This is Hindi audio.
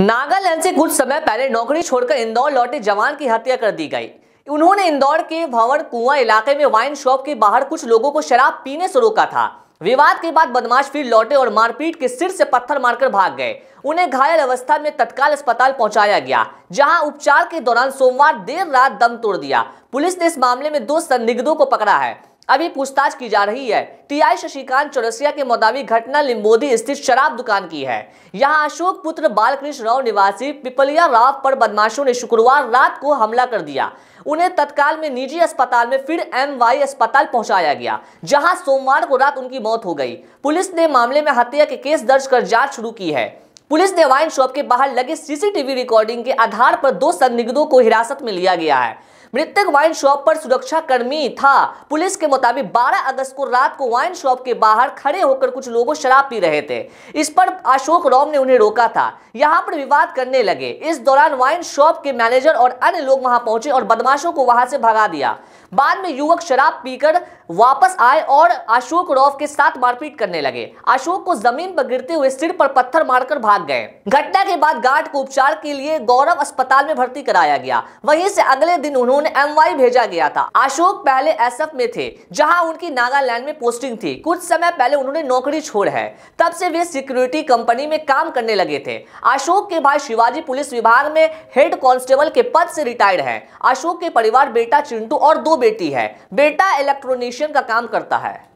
नागालैंड से कुछ समय पहले नौकरी छोड़कर इंदौर लौटे जवान की हत्या कर दी गई उन्होंने इंदौर के भवर कुआ इलाके में वाइन शॉप के बाहर कुछ लोगों को शराब पीने से रोका था विवाद के बाद बदमाश फिर लौटे और मारपीट के सिर से पत्थर मारकर भाग गए उन्हें घायल अवस्था में तत्काल अस्पताल पहुंचाया गया जहां उपचार के दौरान सोमवार देर रात दम तोड़ दिया पुलिस ने इस मामले में दो संदिग्धों को पकड़ा है अभी पूछताछ की जा रही है टीआई शशिकांत चौरसिया के मुताबिक घटना लिम्बोदी स्थित शराब दुकान की है यहां अशोक पुत्र बालकृष्ण राव निवासी पिपलिया राव पर बदमाशों ने शुक्रवार रात को हमला कर दिया उन्हें तत्काल में निजी अस्पताल में फिर एमवाई अस्पताल पहुंचाया गया जहां सोमवार को रात उनकी मौत हो गई पुलिस ने मामले में हत्या के केस दर्ज कर जांच शुरू की है पुलिस ने वाइन शॉप के बाहर लगे सीसीटीवी रिकॉर्डिंग के आधार पर दो संदिग्धों को हिरासत में लिया गया है मृतक वाइन शॉप पर सुरक्षा कर्मी था पुलिस के मुताबिक 12 अगस्त को रात को वाइन शॉप के बाहर खड़े होकर कुछ लोगों शराब पी रहे थे इस पर अशोक रॉम ने उन्हें रोका था यहाँ पर विवाद करने लगे इस दौरान वाइन शॉप के मैनेजर और अन्य लोग वहां पहुंचे और बदमाशों को वहां से भगा दिया बाद में युवक शराब पीकर वापस आए और अशोक रॉफ के साथ मारपीट करने लगे अशोक को जमीन पर गिरते हुए सिर पर पत्थर मारकर भाग गए घटना के बाद गार्ड को उपचार के लिए गौरव अस्पताल में भर्ती कराया गया वहीं से अगले दिन उन्होंने उन्हें एम भेजा गया था अशोक पहले एस में थे जहाँ उनकी नागालैंड में पोस्टिंग थी कुछ समय पहले उन्होंने नौकरी छोड़ है तब से वे सिक्योरिटी कंपनी में काम करने लगे थे अशोक के भाई शिवाजी पुलिस विभाग में हेड कांस्टेबल के पद से रिटायर्ड है अशोक के परिवार बेटा चिंटू और दो बेटी है बेटा इलेक्ट्रॉनिशियन का काम करता है